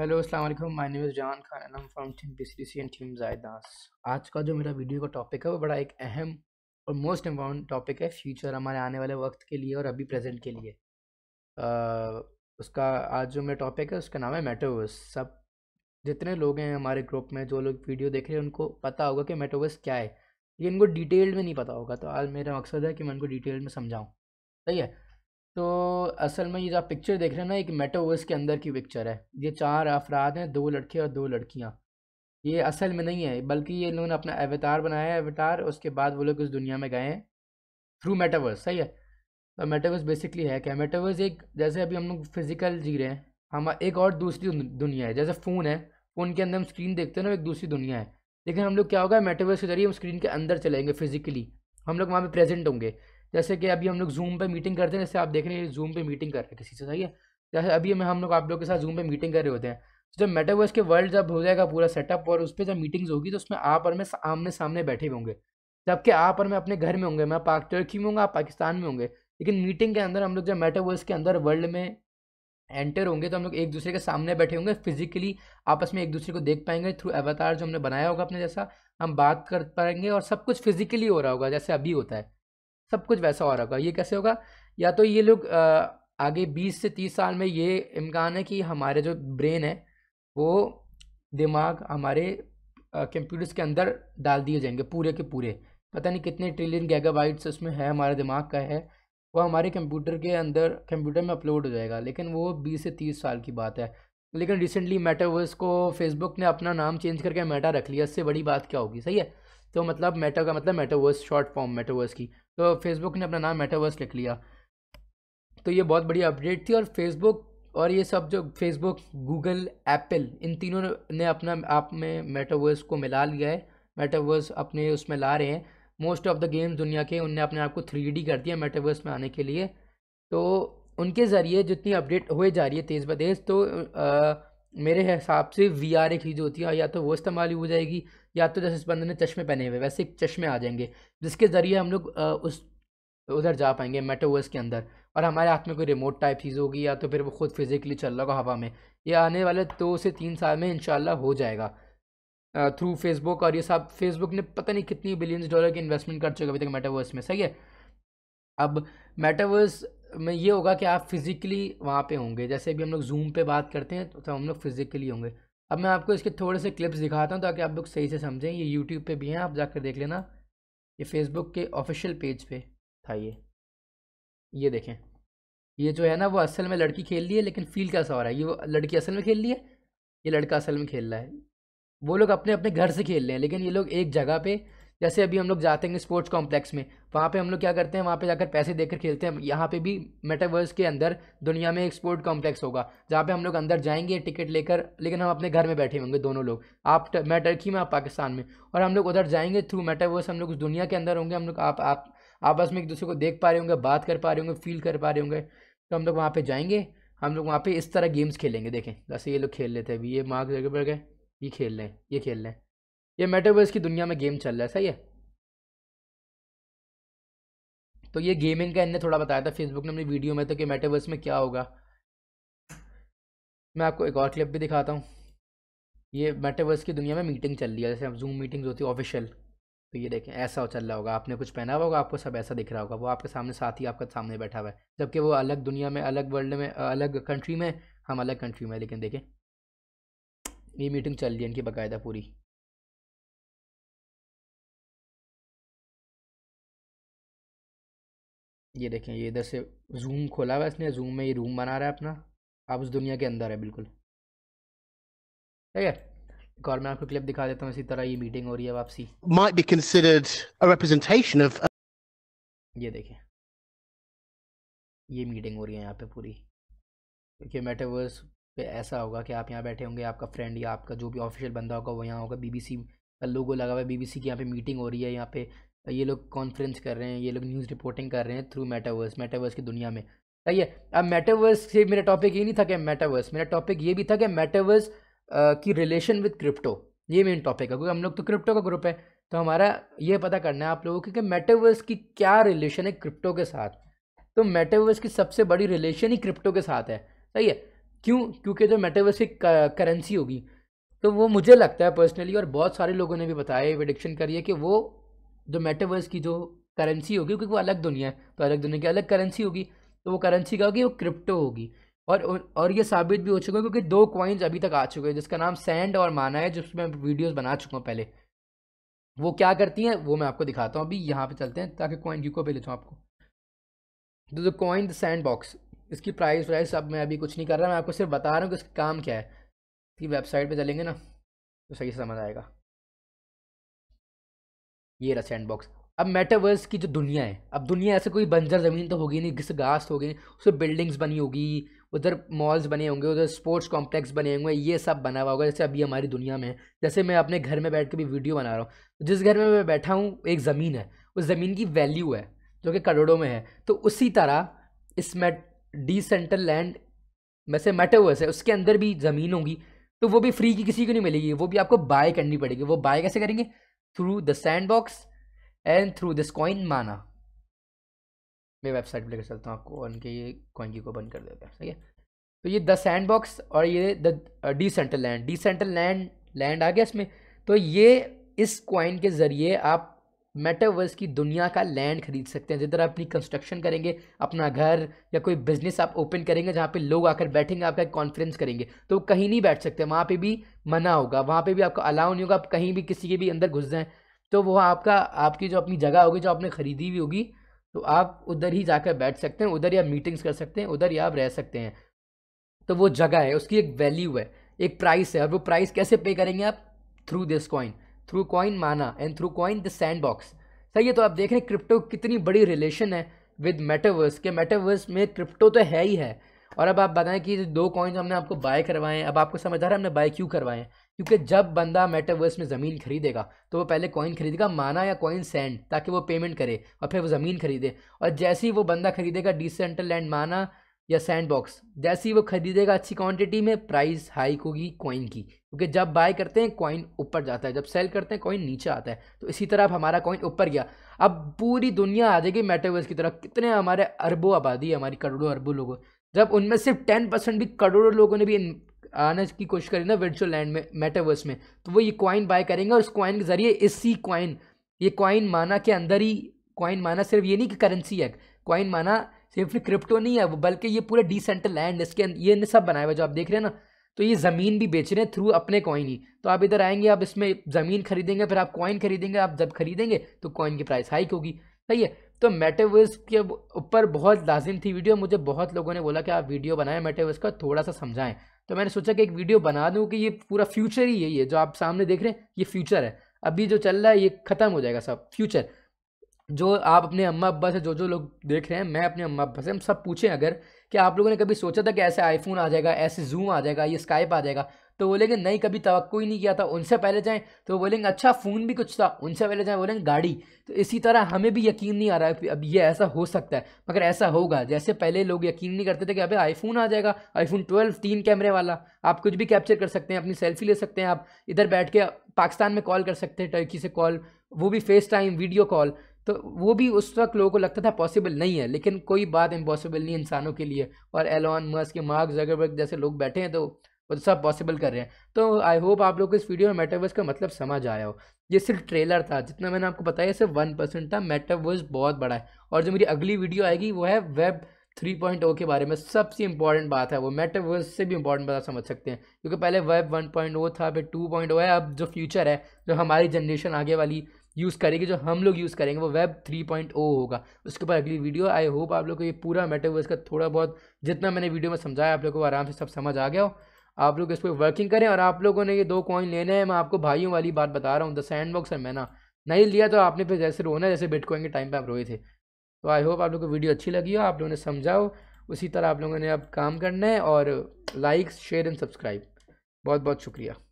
hello अस्सलाम वालेकुम my name is Jan Khan and I am from team BCC and team जायदास आज का जो मेरा वीडियो का टॉपिक है वो बड़ा एक अहम और मोस्ट इम्पॉर्टेंट टॉपिक है फ्यूचर हमारे आने वाले वक्त के लिए और अभी प्रेजेंट के लिए आ, उसका आज जो मेरा टॉपिक है उसका नाम है मेटोवर्स सब जितने लोग हैं हमारे ग्रुप में जो लोग वीडियो देख रहे हैं उनको पता होगा कि मेटोवर्स क्या है ये इनको डिटेल में नहीं पता होगा तो आज मेरा मकसद है कि मैं उनको डिटेल में समझाऊँ सही है तो असल में ये जो आप पिक्चर देख रहे हैं ना एक मेटावर्स के अंदर की पिक्चर है ये चार अफराद हैं दो लड़के और दो लड़कियाँ ये असल में नहीं है बल्कि ये इन्होंने अपना अवतार बनाया है एवतार उसके बाद वो लोग उस दुनिया में गए हैं थ्रू मेटावर्स सही है तो मेटावर्स बेसिकली है क्या मेटावर्स एक जैसे अभी हम लोग फिजिकल जी रहे हैं हम एक और दूसरी दुनिया है जैसे फ़ोन है फ़ोन के अंदर हम स्क्रीन देखते हैं ना एक दूसरी दुनिया है लेकिन हम लोग क्या होगा मेटावर्स के जरिए हम स्क्रीन के अंदर चलेंगे फिजिकली हम लोग वहाँ पर प्रेजेंट होंगे जैसे कि अभी हम लोग जूम पे मीटिंग करते हैं जैसे आप देख रहे हैं जूम पे मीटिंग कर रहे हैं किसी से सही है जैसे अभी हम लोग आप लोग के साथ जूम पे मीटिंग कर रहे होते हैं तो जब मेटावर्स के वर्ल्ड जब हो जाएगा पूरा सेटअप और उस पर जब मीटिंग्स होगी तो उसमें आप और मैं आमने सामने बैठे हुए होंगे जबकि आप और मैं अपने घर में होंगे मैं पाक टर्की में होंगे आप पाकिस्तान में होंगे लेकिन मीटिंग के अंदर हम लोग जब मेटावर्स के अंदर वर्ल्ड में एंटर होंगे तो हम लोग एक दूसरे के सामने बैठे होंगे फिजिकली आपस में एक दूसरे को देख पाएंगे थ्रू एवतार जो हमने बनाया होगा अपने जैसा हम बात कर पाएंगे और सब कुछ फिजिकली हो रहा होगा जैसे अभी होता है सब कुछ वैसा हो रहा होगा ये कैसे होगा या तो ये लोग आगे 20 से 30 साल में ये इम्कान है कि हमारे जो ब्रेन है वो दिमाग हमारे कंप्यूटर्स के अंदर डाल दिए जाएंगे पूरे के पूरे पता नहीं कितने ट्रिलियन गैगाबाइट्स उसमें है हमारे दिमाग का है वो हमारे कंप्यूटर के अंदर कंप्यूटर में अपलोड हो जाएगा लेकिन वो 20 से 30 साल की बात है लेकिन रिसेंटली मेटावर्स को फेसबुक ने अपना नाम चेंज करके मेटा रख लिया इससे बड़ी बात क्या होगी सही है तो मतलब मेटा का मतलब मेटावर्स शॉर्ट फॉर्म मेटावर्स की तो फेसबुक ने अपना नाम मेटावर्स लिख लिया तो ये बहुत बड़ी अपडेट थी और फेसबुक और ये सब जो फेसबुक गूगल एप्पल इन तीनों ने अपना आप में मेटावर्स को मिला लिया है मेटावर्स अपने उसमें ला रहे हैं मोस्ट ऑफ द गेम्स दुनिया के उनने अपने आप को थ्री कर दिया मेटावर्स में आने के लिए तो उनके ज़रिए जितनी अपडेट हुए जा रही है तेज़ ब तेज़ तो आ, मेरे हिसाब से वी आर एक चीज़ होती है या तो वो इस्तेमाल हो जाएगी या तो जैसे इस बंदे ने चश्मे पहने हुए वैसे चश्मे आ जाएंगे जिसके ज़रिए हम लोग उस उधर जा पाएंगे मेटावर्स के अंदर और हमारे हाथ में कोई रिमोट टाइप चीज़ होगी या तो फिर वो खुद फिज़िकली चल रहा होगा हवा में ये आने वाले दो तो से तीन साल में इनशाला हो जाएगा थ्रू फेसबुक और ये सब फेसबुक ने पता नहीं कितनी बिलियंस डॉलर की इन्वेस्टमेंट कर चुका अभी तक मेटावर्स में सही है अब मेटावर्स में ये होगा कि आप फिज़िकली वहाँ पे होंगे जैसे अभी हम लोग जूम पे बात करते हैं तो हम लोग फिज़िकली होंगे अब मैं आपको इसके थोड़े से क्लिप्स दिखाता हूँ ताकि आप लोग सही से समझें ये यूट्यूब पे भी हैं आप जाकर देख लेना ये फेसबुक के ऑफिशियल पेज पे था ये ये देखें ये जो है ना वो असल में लड़की खेल रही है लेकिन फील कैसा हो रहा है ये वो लड़की असल में खेल रही है ये लड़का असल में खेल रहा है वो लोग अपने अपने घर से खेल रहे हैं लेकिन ये लोग एक जगह पर जैसे अभी हम लोग जाते हैं स्पोर्ट्स कॉम्प्लेक्स में वहाँ पे हम लोग क्या करते हैं वहाँ पे जाकर पैसे देकर खेलते हैं यहाँ पे भी मेटावर्स के अंदर दुनिया में एक स्पोर्ट कॉम्प्लेक्स होगा जहाँ पे हम लोग अंदर जाएंगे टिकट लेकर लेकिन हम अपने घर में बैठे होंगे दोनों लोग आप मैं टर्की में आप पाकिस्तान में और हम लोग उधर जाएंगे थ्रू मेटावर्स हम लोग उस दुनिया के अंदर होंगे हम लोग आप आपस में एक दूसरे को देख पा रहे होंगे बात कर पा रहे होंगे फील कर पा रहे होंगे तो हम लोग वहाँ पर जाएंगे हम लोग वहाँ पर इस तरह गेम्स खेलेंगे देखें जैसे ये लोग खेल लेते हैं अभी ये मार्क्स जगह पर गए ये खेल लें ये खेल लें ये मेटावर्स की दुनिया में गेम चल रहा है सही है तो ये गेमिंग का इनने थोड़ा बताया था फेसबुक ने अपनी वीडियो में तो कि मेटावर्स में क्या होगा मैं आपको एक और क्लिप भी दिखाता हूँ ये मेटावर्स की दुनिया में मीटिंग चल रही है जैसे अब जूम मीटिंग होती है ऑफिशियल तो ये देखें ऐसा चल रहा होगा आपने कुछ पहना हुआ होगा आपको सब ऐसा दिख रहा होगा वो आपके सामने साथ ही आपका सामने बैठा हुआ है जबकि वो अलग दुनिया में अलग वर्ल्ड में अलग कंट्री में हम अलग कंट्री में लेकिन देखें ये मीटिंग चल रही है इनकी बाकायदा पूरी ये देखें ये इधर से जूम खोला हुआ इसने जूम में ये रूम बना रहा है अपना आप उस दुनिया के अंदर है बिल्कुल ठीक है एक और मैं आपको क्लिप दिखा देता हूँ इसी तरह ये मीटिंग हो रही है वापसी might be considered a representation of ये देखें ये मीटिंग हो रही है यहाँ पे पूरी क्योंकि मेटावर्स पे ऐसा होगा कि आप यहाँ बैठे होंगे आपका फ्रेंड या आपका जो भी ऑफिशियल बंदा होगा वो यहाँ होगा बीबीसी का लोगो लगा हुआ है बीबीसी की यहाँ पे मीटिंग हो रही है यहाँ पे ये लोग कॉन्फ्रेंस कर रहे हैं ये लोग न्यूज़ रिपोर्टिंग कर रहे हैं थ्रू मेटावर्स मेटावर्स की दुनिया में सही है अब मेटावर्स से मेरा टॉपिक ये नहीं था कि मेटावर्स मेरा टॉपिक ये भी था कि मेटावर्स की रिलेशन विद क्रिप्टो ये मेन टॉपिक है क्योंकि हम लोग तो क्रिप्टो का ग्रुप है तो हमारा ये पता करना है आप लोगों को कि मेटावर्स की क्या रिलेशन है क्रिप्टो के साथ तो मेटावर्स की सबसे बड़ी रिलेशन ही क्रिप्टो के साथ है सही है क्यों क्योंकि जो तो मेटावर्स की करेंसी होगी तो वो मुझे लगता है पर्सनली और बहुत सारे लोगों ने भी बताया प्रडिक्शन करिए कि वो जो मेटावर्स की जो करेंसी होगी क्योंकि वो अलग दुनिया है तो अलग दुनिया की अलग करेंसी होगी तो वो करेंसी क्या होगी वो क्रिप्टो होगी और और ये साबित भी हो चुका है क्योंकि दो कॉइन्स अभी तक आ चुके हैं जिसका नाम सैंड और माना है जिसमें वीडियोस बना चुका हूँ पहले वो क्या करती हैं वो मैं आपको दिखाता हूँ अभी यहाँ पे चलते हैं ताकि कॉइन यूको पे लेता आपको तो जो कॉइन द सैंड बॉक्स इसकी प्राइस वाइस अब मैं अभी कुछ नहीं कर रहा मैं आपको सिर्फ बता रहा हूँ कि इसका काम क्या है कि वेबसाइट पर चलेंगे ना तो सही समझ आएगा ये रहा सैंड बॉक्स अब मेटावर्स की जो दुनिया है अब दुनिया ऐसे कोई बंजर ज़मीन तो होगी नहीं घिस घास हो गई उसमें बिल्डिंग्स बनी होगी उधर मॉल्स बने होंगे उधर स्पोर्ट्स कॉम्प्लेक्स बने होंगे ये सब बना हुआ होगा जैसे अभी हमारी दुनिया में जैसे मैं अपने घर में बैठ के भी वीडियो बना रहा हूँ तो जिस घर में मैं बैठा हूँ एक ज़मीन है उस ज़मीन की वैल्यू है जो कि करोड़ों में है तो उसी तरह इस मेट सेंट्रल लैंड में से मेटावर्स है उसके अंदर भी ज़मीन होगी तो वो भी फ्री की किसी को नहीं मिलेगी वो भी आपको बाय करनी पड़ेगी वो बाय कैसे करेंगे through the sandbox and through this coin mana मैं वेबसाइट पर लेकर चलता हूँ आपको उनके ये कॉइन की को बंद कर देते हैं ठीक है तो ये द सैंड बॉक्स और ये the Decentraland Decentraland land आ गया इसमें तो ये इस कॉइन के ज़रिए आप मेटावर्स की दुनिया का लैंड खरीद सकते हैं जिधर आप अपनी कंस्ट्रक्शन करेंगे अपना घर या कोई बिजनेस आप ओपन करेंगे जहाँ पे लोग आकर बैठेंगे आपका कॉन्फ्रेंस करेंगे तो कहीं नहीं बैठ सकते वहाँ पे भी मना होगा वहाँ पे भी आपको अलाउ नहीं होगा आप कहीं भी किसी के भी अंदर घुस जाएँ तो वो आपका आपकी जो अपनी जगह होगी जो आपने खरीदी हुई होगी तो आप उधर ही जाकर बैठ सकते हैं उधर ही आप मीटिंग्स कर सकते हैं उधर ही आप रह सकते हैं तो वो जगह है उसकी एक वैल्यू है एक प्राइस है और वो प्राइस कैसे पे करेंगे आप through this coin through coin mana and through coin the sandbox सही है तो आप देख रहे हैं क्रिप्टो कितनी बड़ी रिलेशन है विद मेटावर्स के मेटावर्स में क्रिप्टो तो है ही है और अब आप बताएं कि दो कॉइन्स हमने आपको बाय करवाएं अब आपको समझ आ रहा है हमने बाय क्यों करवाएं क्योंकि जब बंदा मेटावर्स में ज़मीन खरीदेगा तो वो पहले कॉइन खरीदेगा माना या कॉइन सैंड ताकि वो पेमेंट करे और फिर वो ज़मीन खरीदे और जैसे ही वो बंदा खरीदेगा डिसेंट्रल लैंड माना या बॉक्स जैसे ही वो खरीदेगा अच्छी क्वांटिटी में प्राइस हाइक होगी कॉइन की क्योंकि जब बाय करते हैं कॉइन ऊपर जाता है जब सेल करते हैं कॉइन नीचे आता है तो इसी तरह अब हमारा कॉइन ऊपर गया अब पूरी दुनिया आ जाएगी मेटावर्स की तरफ कितने हमारे अरबों आबादी है हमारी करोड़ों अरबों लोगों जब उनमें सिर्फ टेन परसेंट भी करोड़ों लोगों ने भी आने की कोशिश करी ना वर्चुअल लैंड में मेटावर्स में तो वो ये कॉइन बाय करेंगे और उस कॉइन के ज़रिए इसी कॉइन ये कॉइन माना के अंदर ही कॉइन माना सिर्फ ये नहीं कि करेंसी है कॉइन माना सिर्फ क्रिप्टो नहीं है वो बल्कि ये पूरा डिसेंट्रल लैंड इसके ये सब बनाया हुआ जो आप देख रहे हैं ना तो ये ज़मीन भी बेच रहे हैं थ्रू अपने कॉइन ही तो आप इधर आएंगे आप इसमें ज़मीन खरीदेंगे फिर आप कॉइन खरीदेंगे आप जब खरीदेंगे तो कॉइन की प्राइस हाइक होगी सही है तो मेटेवर्स के ऊपर बहुत लाजिम थी वीडियो मुझे बहुत लोगों ने बोला कि आप वीडियो बनाएं मेटेवर्स का थोड़ा सा समझाएं तो मैंने सोचा कि एक वीडियो बना दूँ कि ये पूरा फ्यूचर ही यही है जो आप सामने देख रहे हैं ये फ्यूचर है अभी जो चल रहा है ये ख़त्म हो जाएगा सब फ्यूचर जो आप अपने अम्मा अब्बा से जो जो लोग देख रहे हैं मैं अपने अम्मा अब्बा से हम सब पूछें अगर कि आप लोगों ने कभी सोचा था कि ऐसे आईफोन आ जाएगा ऐसे जूम आ जाएगा ये स्काइप आ जाएगा तो बोलेंगे नहीं कभी तो ही नहीं किया था उनसे पहले जाएँ तो बोलेंगे अच्छा फ़ोन भी कुछ था उनसे पहले जाएँ बोलेंगे गाड़ी तो इसी तरह हमें भी यकीन नहीं आ रहा है कि अब ये ऐसा हो सकता है मगर ऐसा होगा जैसे पहले लोग यकीन नहीं करते थे कि अभी आईफोन आ जाएगा आईफोन ट्वेल्व तीन कैमरे वाला आप कुछ भी कैप्चर कर सकते हैं अपनी सेल्फी ले सकते हैं आप इधर बैठ के पाकिस्तान में कॉल कर सकते हैं टर्की से कॉल वो भी फेस टाइम वीडियो कॉल तो वो भी उस वक्त लोगों को लगता था पॉसिबल नहीं है लेकिन कोई बात इम्पॉसिबल नहीं इंसानों के लिए और एलॉन मस्क के मार्क जगरबर्ग जैसे लोग बैठे हैं तो वो तो सब पॉसिबल कर रहे हैं तो आई होप आप लोग को इस वीडियो में मेटावर्स का मतलब समझ आया हो ये सिर्फ ट्रेलर था जितना मैंने आपको बताया सिर्फ वन परसेंट था मेटावर्स बहुत बड़ा है और जो मेरी अगली वीडियो आएगी वो है वेब थ्री पॉइंट ओ के बारे में सबसे इंपॉर्टेंट बात है वो मेटावर्स से भी इंपॉर्टेंट बात समझ सकते हैं क्योंकि पहले वेब वन पॉइंट ओ था फिर टू पॉइंट ओ है अब जो फ्यूचर है जो हमारी जनरेशन आगे वाली यूज़ करेगी जो हम लोग यूज़ करेंगे वो वेब थ्री पॉइंट ओ होगा उसके ऊपर अगली वीडियो आई होप आप लोग को ये पूरा मेटावर्स का थोड़ा बहुत जितना मैंने वीडियो में समझाया आप लोग को आराम से सब समझ आ गया हो आप लोग इस पर वर्किंग करें और आप लोगों ने ये दो कॉइन लेने हैं मैं आपको भाइयों वाली बात बता रहा हूँ द सैंड बॉक्स है मैंने नहीं लिया तो आपने फिर जैसे रोना जैसे बिटकॉइन के टाइम पर आप रोए थे तो आई होप आप लोग को वीडियो अच्छी लगी हो आप लोगों ने समझाओ उसी तरह आप लोगों ने अब काम करना है और लाइक शेयर एंड सब्सक्राइब बहुत बहुत शुक्रिया